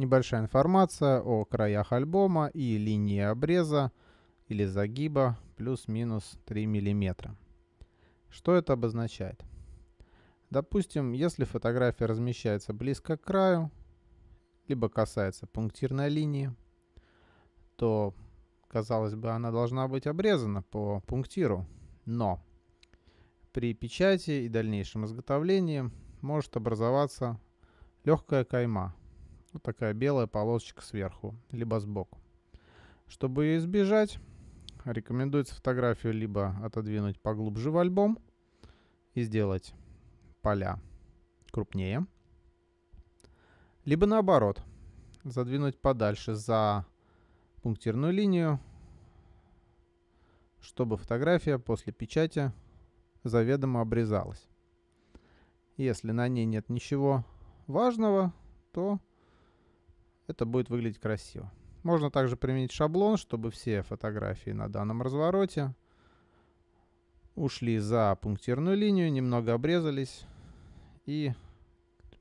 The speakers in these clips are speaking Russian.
Небольшая информация о краях альбома и линии обреза или загиба плюс-минус 3 мм. Что это обозначает? Допустим, если фотография размещается близко к краю, либо касается пунктирной линии, то, казалось бы, она должна быть обрезана по пунктиру, но при печати и дальнейшем изготовлении может образоваться легкая кайма, вот такая белая полосочка сверху, либо сбоку. Чтобы ее избежать, рекомендуется фотографию либо отодвинуть поглубже в альбом и сделать поля крупнее, либо наоборот, задвинуть подальше за пунктирную линию, чтобы фотография после печати заведомо обрезалась. Если на ней нет ничего важного, то это будет выглядеть красиво. Можно также применить шаблон, чтобы все фотографии на данном развороте ушли за пунктирную линию, немного обрезались и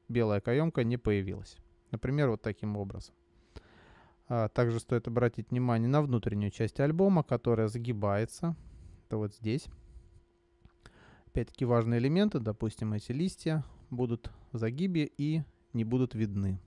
белая каемка не появилась. Например, вот таким образом. А, также стоит обратить внимание на внутреннюю часть альбома, которая загибается. Это вот здесь. Опять-таки важные элементы, допустим, эти листья будут в загибе и не будут видны.